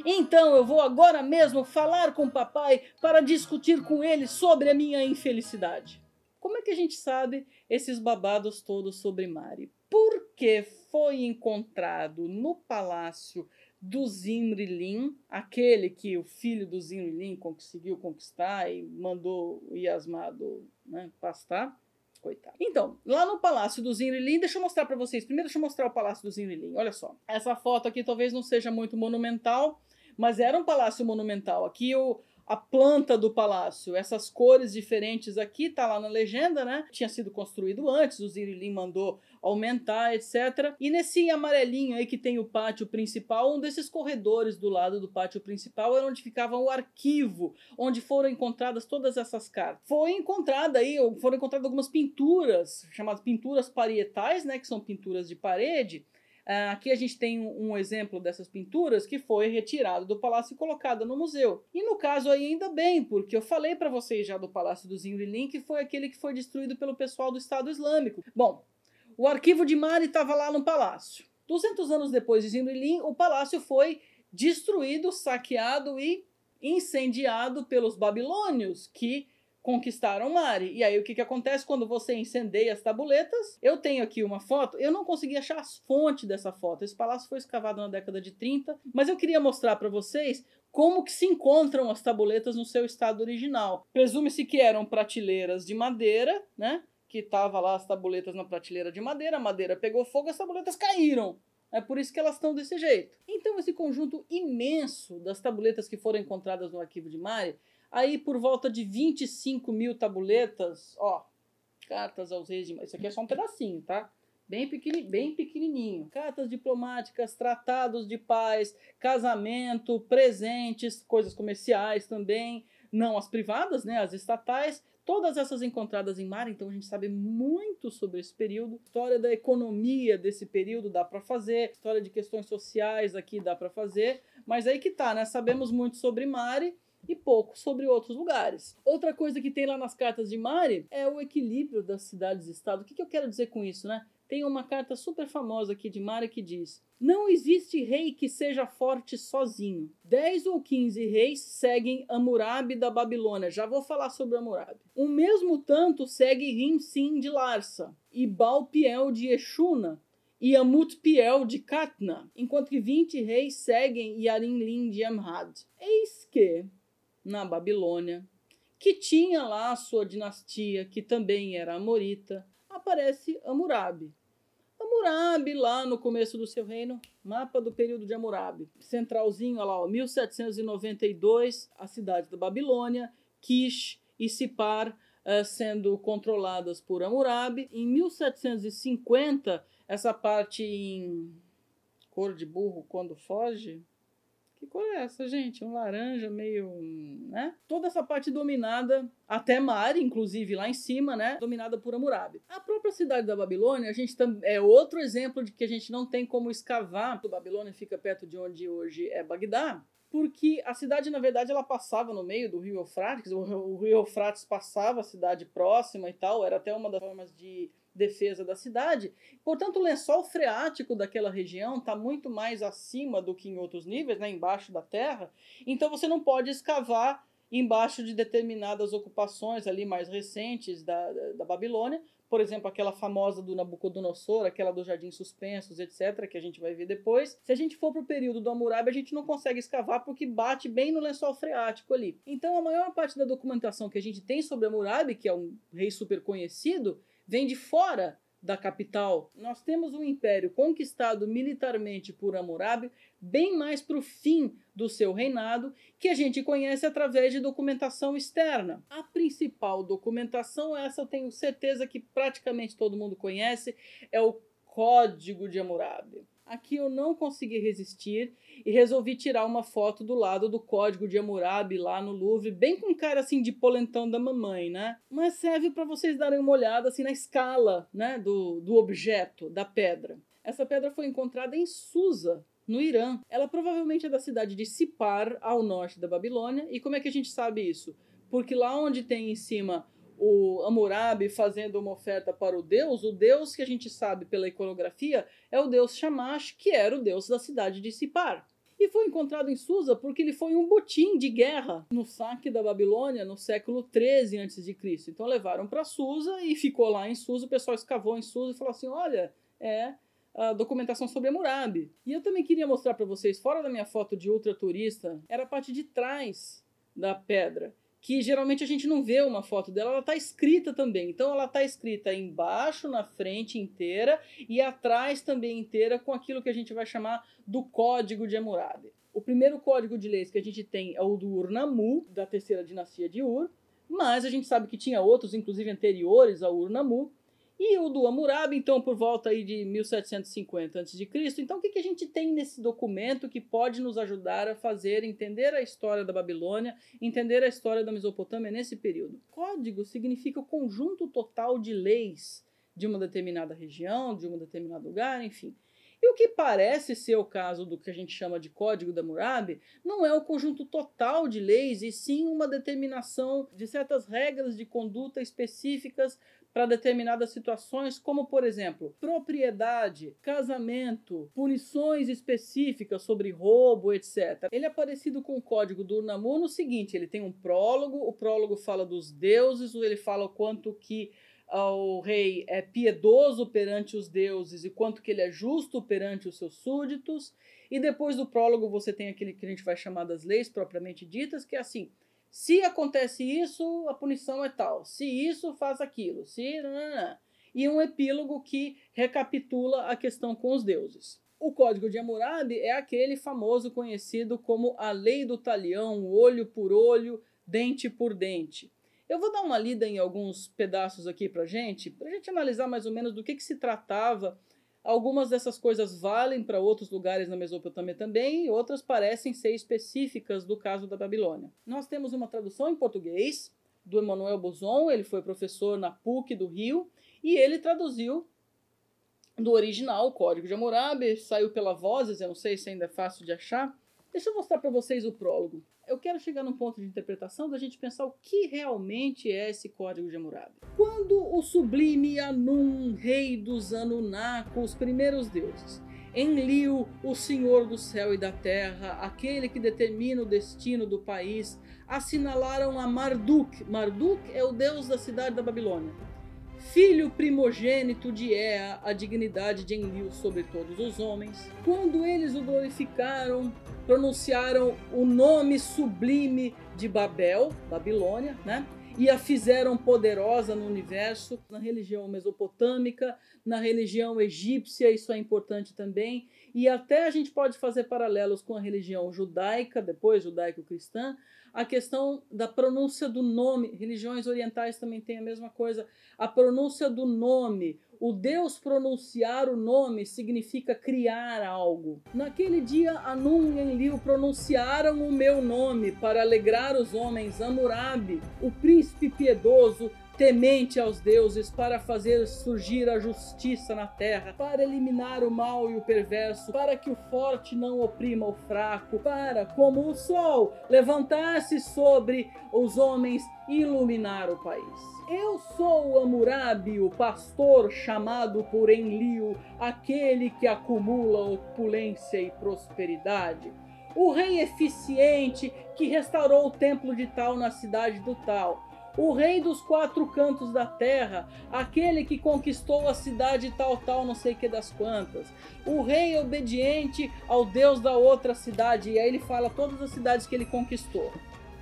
Então eu vou agora mesmo falar com papai para discutir com ele sobre a minha infelicidade. Como é que a gente sabe esses babados todos sobre Mari? Porque foi encontrado no palácio do Zimrilin, aquele que o filho do Zimrilin conseguiu conquistar e mandou o Yasmado né, pastar. Coitado. Então, lá no Palácio do Zinrilin, deixa eu mostrar para vocês. Primeiro, deixa eu mostrar o Palácio do Zinrilin. Olha só. Essa foto aqui talvez não seja muito monumental, mas era um palácio monumental. Aqui o, a planta do palácio, essas cores diferentes aqui, tá lá na legenda, né? Tinha sido construído antes, o Zirilim mandou aumentar, etc. E nesse amarelinho aí que tem o pátio principal, um desses corredores do lado do pátio principal era onde ficava o arquivo, onde foram encontradas todas essas cartas. Foi encontrada aí, foram encontradas algumas pinturas, chamadas pinturas parietais, né, que são pinturas de parede, ah, aqui a gente tem um exemplo dessas pinturas que foi retirada do palácio e colocada no museu. E no caso aí ainda bem, porque eu falei para vocês já do palácio do Zinrilin que foi aquele que foi destruído pelo pessoal do Estado Islâmico. Bom, o arquivo de Mari estava lá no palácio. 200 anos depois de Zinrilin, o palácio foi destruído, saqueado e incendiado pelos babilônios que conquistaram Mari. E aí o que, que acontece quando você incendeia as tabuletas? Eu tenho aqui uma foto, eu não consegui achar as fontes dessa foto. Esse palácio foi escavado na década de 30, mas eu queria mostrar para vocês como que se encontram as tabuletas no seu estado original. Presume-se que eram prateleiras de madeira, né? Que tava lá as tabuletas na prateleira de madeira, a madeira pegou fogo, as tabuletas caíram. É por isso que elas estão desse jeito. Então, esse conjunto imenso das tabuletas que foram encontradas no arquivo de Mari Aí por volta de 25 mil tabuletas, ó, cartas aos reis de... Isso aqui é só um pedacinho, tá? Bem, pequeni, bem pequenininho. Cartas diplomáticas, tratados de paz, casamento, presentes, coisas comerciais também. Não as privadas, né? As estatais. Todas essas encontradas em mar, então a gente sabe muito sobre esse período. História da economia desse período dá para fazer, história de questões sociais aqui dá para fazer, mas aí que tá, né? Sabemos muito sobre Mare, e pouco sobre outros lugares. Outra coisa que tem lá nas cartas de Mari é o equilíbrio das cidades-estado. O que, que eu quero dizer com isso, né? Tem uma carta super famosa aqui de Mari que diz: Não existe rei que seja forte sozinho. dez ou quinze reis seguem Hammurabi da Babilônia. Já vou falar sobre Hammurabi. O mesmo tanto segue Rimsin de Larsa e Balpiel de Eshuna e Amutpiel de Katna, enquanto que vinte reis seguem Yarinlin de Amhad. Eis que na Babilônia, que tinha lá a sua dinastia, que também era amorita, aparece Hammurabi. Hammurabi, lá no começo do seu reino, mapa do período de Hammurabi. Centralzinho, olha lá, ó, 1792, a cidade da Babilônia, Kish e Sipar eh, sendo controladas por Hammurabi. Em 1750, essa parte em cor de burro quando foge, que cor é essa, gente? É um laranja meio, né? Toda essa parte dominada até mar inclusive lá em cima, né? Dominada por Hammurabi. A própria cidade da Babilônia, a gente é outro exemplo de que a gente não tem como escavar. A Babilônia fica perto de onde hoje é Bagdá, porque a cidade, na verdade, ela passava no meio do rio Eufrates, o rio Eufrates passava a cidade próxima e tal, era até uma das formas de defesa da cidade. Portanto, o lençol freático daquela região está muito mais acima do que em outros níveis, né, embaixo da terra. Então, você não pode escavar embaixo de determinadas ocupações ali mais recentes da, da Babilônia, por exemplo, aquela famosa do Nabucodonosor, aquela do Jardim Suspensos, etc., que a gente vai ver depois. Se a gente for para o período do Hammurabi, a gente não consegue escavar porque bate bem no lençol freático ali. Então, a maior parte da documentação que a gente tem sobre Hammurabi, que é um rei super conhecido, vem de fora da capital, nós temos um império conquistado militarmente por Hammurabi bem mais para o fim do seu reinado, que a gente conhece através de documentação externa. A principal documentação, essa eu tenho certeza que praticamente todo mundo conhece, é o Código de Hammurabi a que eu não consegui resistir e resolvi tirar uma foto do lado do código de Hammurabi lá no Louvre, bem com cara assim de polentão da mamãe, né? Mas serve para vocês darem uma olhada assim na escala, né, do, do objeto, da pedra. Essa pedra foi encontrada em Susa, no Irã. Ela provavelmente é da cidade de Sipar, ao norte da Babilônia. E como é que a gente sabe isso? Porque lá onde tem em cima o Hammurabi fazendo uma oferta para o deus, o deus que a gente sabe pela iconografia é o deus Shamash, que era o deus da cidade de Sipar. E foi encontrado em Susa porque ele foi um botim de guerra no saque da Babilônia no século 13 a.C. Então levaram para Susa e ficou lá em Susa, o pessoal escavou em Susa e falou assim: olha, é a documentação sobre Hammurabi. E eu também queria mostrar para vocês, fora da minha foto de ultra turista, era a parte de trás da pedra que geralmente a gente não vê uma foto dela, ela está escrita também. Então ela está escrita embaixo, na frente inteira e atrás também inteira com aquilo que a gente vai chamar do código de Hammurabi. O primeiro código de leis que a gente tem é o do ur da terceira dinastia de Ur, mas a gente sabe que tinha outros, inclusive anteriores ao ur e o do Hammurabi, então, por volta aí de 1750 a.C. Então, o que, que a gente tem nesse documento que pode nos ajudar a fazer, entender a história da Babilônia, entender a história da Mesopotâmia nesse período? Código significa o conjunto total de leis de uma determinada região, de um determinado lugar, enfim. E o que parece ser o caso do que a gente chama de Código da Hammurabi não é o conjunto total de leis, e sim uma determinação de certas regras de conduta específicas para determinadas situações, como por exemplo, propriedade, casamento, punições específicas sobre roubo, etc. Ele é parecido com o código do Urnamu no seguinte: ele tem um prólogo, o prólogo fala dos deuses, ele fala o quanto que ah, o rei é piedoso perante os deuses e quanto que ele é justo perante os seus súditos. E depois do prólogo você tem aquele que a gente vai chamar das leis propriamente ditas, que é assim: se acontece isso, a punição é tal. Se isso, faz aquilo. Se. Né, né, né. E um epílogo que recapitula a questão com os deuses. O Código de Hammurabi é aquele famoso conhecido como a lei do talhão, olho por olho, dente por dente. Eu vou dar uma lida em alguns pedaços aqui para gente, para gente analisar mais ou menos do que, que se tratava Algumas dessas coisas valem para outros lugares na Mesopotâmia também, e outras parecem ser específicas do caso da Babilônia. Nós temos uma tradução em português do Emanuel Bozon, ele foi professor na PUC do Rio, e ele traduziu do original o Código de Hammurabi, saiu pela Vozes, eu não sei se ainda é fácil de achar, Deixa eu mostrar para vocês o prólogo. Eu quero chegar num ponto de interpretação da gente pensar o que realmente é esse código de Hammurabi. Quando o sublime Anum, rei dos Anunnaki, os primeiros deuses, Enlil, o senhor do céu e da terra, aquele que determina o destino do país, assinalaram a Marduk. Marduk é o deus da cidade da Babilônia Filho primogênito de Ea, a dignidade de Enlil sobre todos os homens. Quando eles o glorificaram, pronunciaram o nome sublime de Babel, Babilônia, né? E a fizeram poderosa no universo, na religião mesopotâmica, na religião egípcia, isso é importante também. E até a gente pode fazer paralelos com a religião judaica, depois judaico-cristã, a questão da pronúncia do nome, religiões orientais também tem a mesma coisa. A pronúncia do nome, o Deus pronunciar o nome significa criar algo. Naquele dia, Anun e Enlil pronunciaram o meu nome para alegrar os homens. Hammurabi, o príncipe piedoso, temente aos deuses, para fazer surgir a justiça na terra, para eliminar o mal e o perverso, para que o forte não oprima o fraco, para, como o sol, levantar-se sobre os homens e iluminar o país. Eu sou o Hammurabi, o pastor chamado por Enlil, aquele que acumula opulência e prosperidade o rei eficiente que restaurou o templo de Tal na cidade do Tal, o rei dos quatro cantos da terra, aquele que conquistou a cidade tal, tal, não sei que das quantas, o rei obediente ao deus da outra cidade, e aí ele fala todas as cidades que ele conquistou.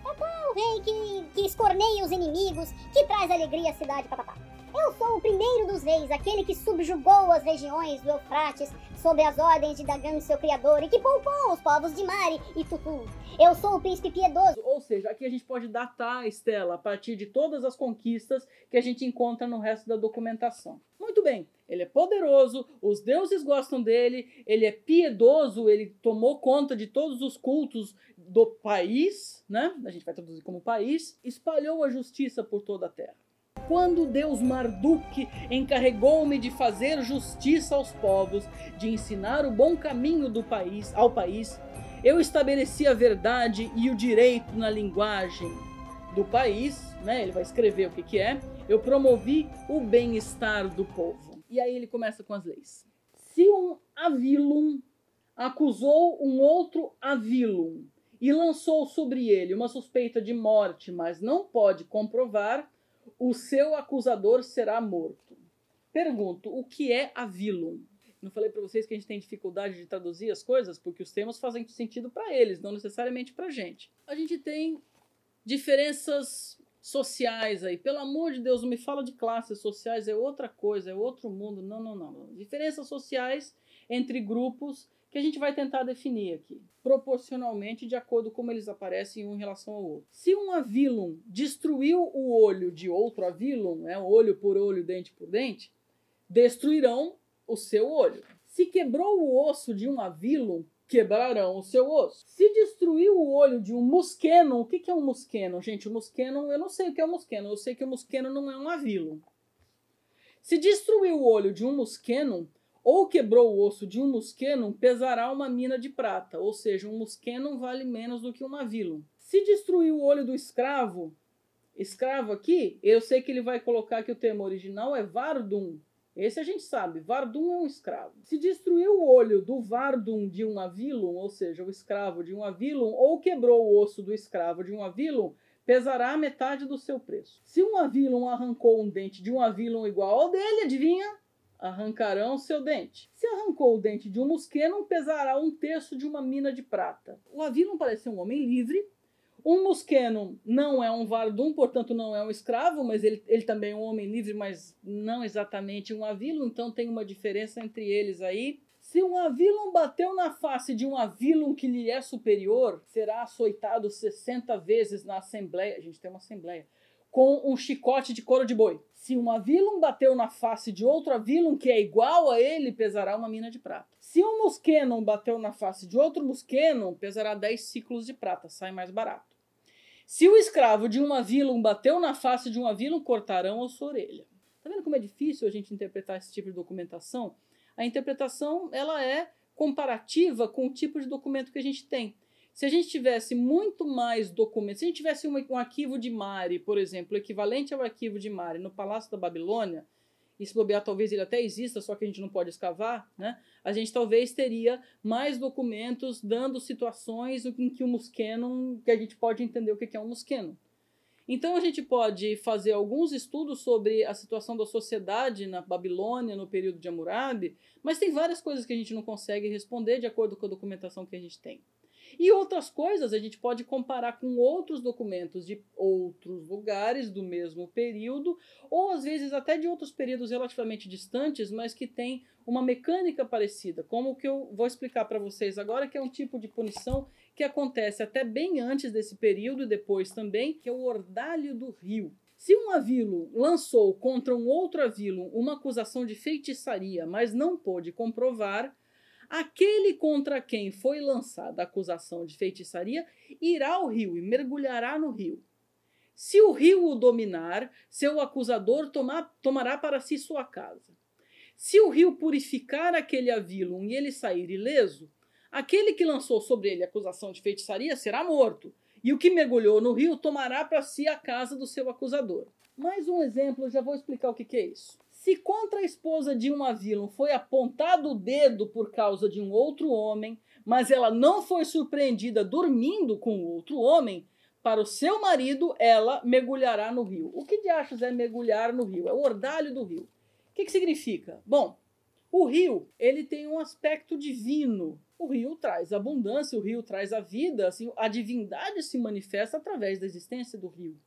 Papá, o rei que, que escorneia os inimigos, que traz alegria à cidade, papá. Eu sou o primeiro dos reis, aquele que subjugou as regiões do Eufrates sob as ordens de Dagan, seu criador, e que poupou os povos de Mari e Tutu. Eu sou o príncipe piedoso. Ou seja, aqui a gente pode datar Estela a partir de todas as conquistas que a gente encontra no resto da documentação. Muito bem, ele é poderoso, os deuses gostam dele, ele é piedoso, ele tomou conta de todos os cultos do país, né? A gente vai traduzir como país, espalhou a justiça por toda a terra. Quando Deus Marduk encarregou-me de fazer justiça aos povos, de ensinar o bom caminho do país ao país, eu estabeleci a verdade e o direito na linguagem do país, né? Ele vai escrever o que que é. Eu promovi o bem-estar do povo. E aí ele começa com as leis. Se um avilum acusou um outro avilum e lançou sobre ele uma suspeita de morte, mas não pode comprovar, o seu acusador será morto. Pergunto, o que é a Não falei para vocês que a gente tem dificuldade de traduzir as coisas porque os termos fazem sentido para eles, não necessariamente para gente. A gente tem diferenças sociais aí. Pelo amor de Deus, não me fala de classes sociais, é outra coisa, é outro mundo. Não, não, não. Diferenças sociais entre grupos que a gente vai tentar definir aqui, proporcionalmente de acordo com como eles aparecem um em relação ao outro. Se um avilum destruiu o olho de outro avilum, né, olho por olho, dente por dente, destruirão o seu olho. Se quebrou o osso de um avilum, quebrarão o seu osso. Se destruiu o olho de um musqueno, o que, que é um musqueno? Gente, o musqueno, eu não sei o que é um musqueno, eu sei que o musqueno não é um avilum. Se destruiu o olho de um musqueno, ou quebrou o osso de um musquenum, pesará uma mina de prata, ou seja, um musquenum vale menos do que uma vilum. Se destruir o olho do escravo, escravo aqui, eu sei que ele vai colocar que o termo original é vardum. Esse a gente sabe, vardum é um escravo. Se destruir o olho do vardum de um avilum, ou seja, o escravo de um avilum, ou quebrou o osso do escravo de um avilum, pesará metade do seu preço. Se um avilum arrancou um dente de um avilum igual ao dele, adivinha? arrancarão seu dente. Se arrancou o dente de um musqueno, pesará um terço de uma mina de prata. O Avi parece um homem livre. Um musqueno não é um vardum, portanto não é um escravo, mas ele, ele também é um homem livre, mas não exatamente um avilo, então tem uma diferença entre eles aí. Se um avilum bateu na face de um avilum que lhe é superior, será açoitado 60 vezes na assembleia. A gente tem uma assembleia com um chicote de couro de boi. Se um avilum bateu na face de outro avilum que é igual a ele, pesará uma mina de prata. Se um musquenon bateu na face de outro musquenon, pesará 10 ciclos de prata, sai mais barato. Se o escravo de um avilum bateu na face de um avilum, cortarão a sua orelha. Tá vendo como é difícil a gente interpretar esse tipo de documentação? A interpretação, ela é comparativa com o tipo de documento que a gente tem. Se a gente tivesse muito mais documentos, se a gente tivesse um, um arquivo de Mari, por exemplo, equivalente ao arquivo de Mari no Palácio da Babilônia, e se bobear, talvez ele até exista, só que a gente não pode escavar, né? A gente talvez teria mais documentos dando situações em que o musqueno, que a gente pode entender o que é um musqueno. Então a gente pode fazer alguns estudos sobre a situação da sociedade na Babilônia no período de Hammurabi, mas tem várias coisas que a gente não consegue responder de acordo com a documentação que a gente tem. E outras coisas a gente pode comparar com outros documentos de outros lugares do mesmo período, ou às vezes até de outros períodos relativamente distantes, mas que tem uma mecânica parecida, como o que eu vou explicar para vocês agora, que é um tipo de punição que acontece até bem antes desse período e depois também, que é o ordalho do rio. Se um avilo lançou contra um outro avilo uma acusação de feitiçaria, mas não pôde comprovar, Aquele contra quem foi lançada a acusação de feitiçaria irá ao rio e mergulhará no rio. Se o rio o dominar, seu acusador tomar, tomará para si sua casa. Se o rio purificar aquele avilum e ele sair ileso, aquele que lançou sobre ele a acusação de feitiçaria será morto, e o que mergulhou no rio tomará para si a casa do seu acusador. Mais um exemplo, já vou explicar o que, que é isso. Se contra a esposa de um vilã foi apontado o dedo por causa de um outro homem, mas ela não foi surpreendida dormindo com outro homem, para o seu marido ela mergulhará no rio. O que de achas é mergulhar no rio? É o ordalho do rio. O que, que significa? Bom, o rio ele tem um aspecto divino. O rio traz abundância, o rio traz a vida, assim, a divindade se manifesta através da existência do rio.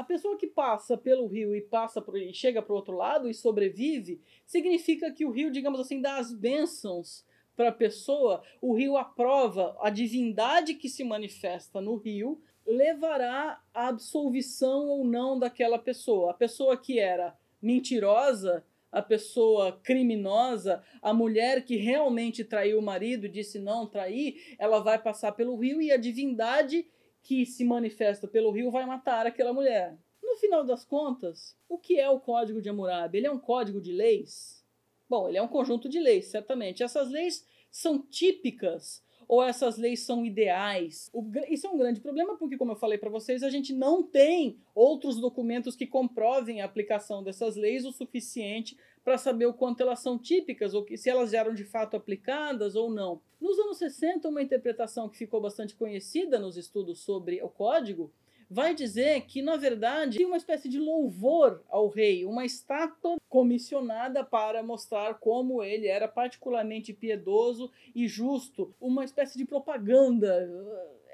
A pessoa que passa pelo rio e passa por, e chega para o outro lado e sobrevive, significa que o rio, digamos assim, dá as bênçãos para a pessoa, o rio aprova, a divindade que se manifesta no rio levará à absolvição ou não daquela pessoa. A pessoa que era mentirosa, a pessoa criminosa, a mulher que realmente traiu o marido, disse não trair, ela vai passar pelo rio e a divindade que se manifesta pelo rio vai matar aquela mulher. No final das contas, o que é o Código de Hammurabi? Ele é um código de leis? Bom, ele é um conjunto de leis, certamente. Essas leis são típicas ou essas leis são ideais. O, isso é um grande problema porque, como eu falei para vocês, a gente não tem outros documentos que comprovem a aplicação dessas leis o suficiente para saber o quanto elas são típicas ou se elas já eram de fato aplicadas ou não. Nos anos 60, uma interpretação que ficou bastante conhecida nos estudos sobre o código vai dizer que, na verdade, tinha uma espécie de louvor ao rei, uma estátua comissionada para mostrar como ele era particularmente piedoso e justo, uma espécie de propaganda.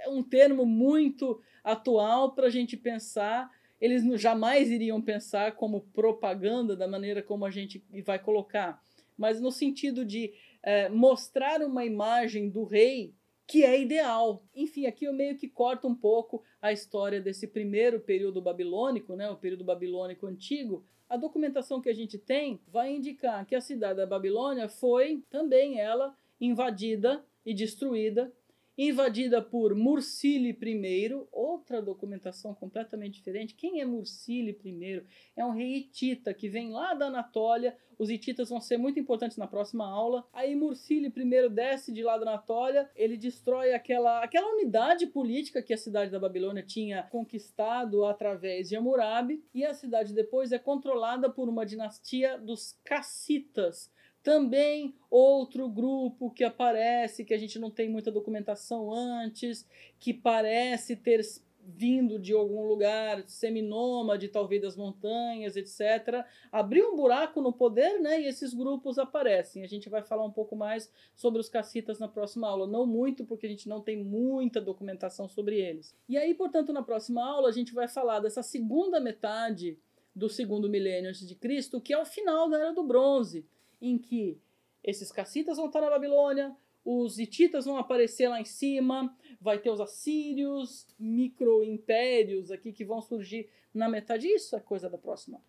É um termo muito atual para a gente pensar eles jamais iriam pensar como propaganda da maneira como a gente vai colocar, mas no sentido de é, mostrar uma imagem do rei que é ideal. Enfim, aqui eu meio que corto um pouco a história desse primeiro período babilônico, né, o período babilônico antigo. A documentação que a gente tem vai indicar que a cidade da Babilônia foi também ela invadida e destruída invadida por Mursili I, outra documentação completamente diferente. Quem é Mursili I? É um rei hitita que vem lá da Anatólia. Os hititas vão ser muito importantes na próxima aula. Aí Mursili I desce de lá da Anatólia, ele destrói aquela, aquela unidade política que a cidade da Babilônia tinha conquistado através de Hammurabi, e a cidade depois é controlada por uma dinastia dos Cassitas também outro grupo que aparece, que a gente não tem muita documentação antes, que parece ter vindo de algum lugar seminômade, talvez das montanhas, etc. Abriu um buraco no poder, né? E esses grupos aparecem. A gente vai falar um pouco mais sobre os cacitas na próxima aula. Não muito, porque a gente não tem muita documentação sobre eles. E aí, portanto, na próxima aula, a gente vai falar dessa segunda metade do segundo milênio antes de Cristo, que é o final da Era do Bronze em que esses cassitas vão estar na Babilônia, os hititas vão aparecer lá em cima, vai ter os assírios, micro-impérios aqui que vão surgir na metade. Isso é coisa da próxima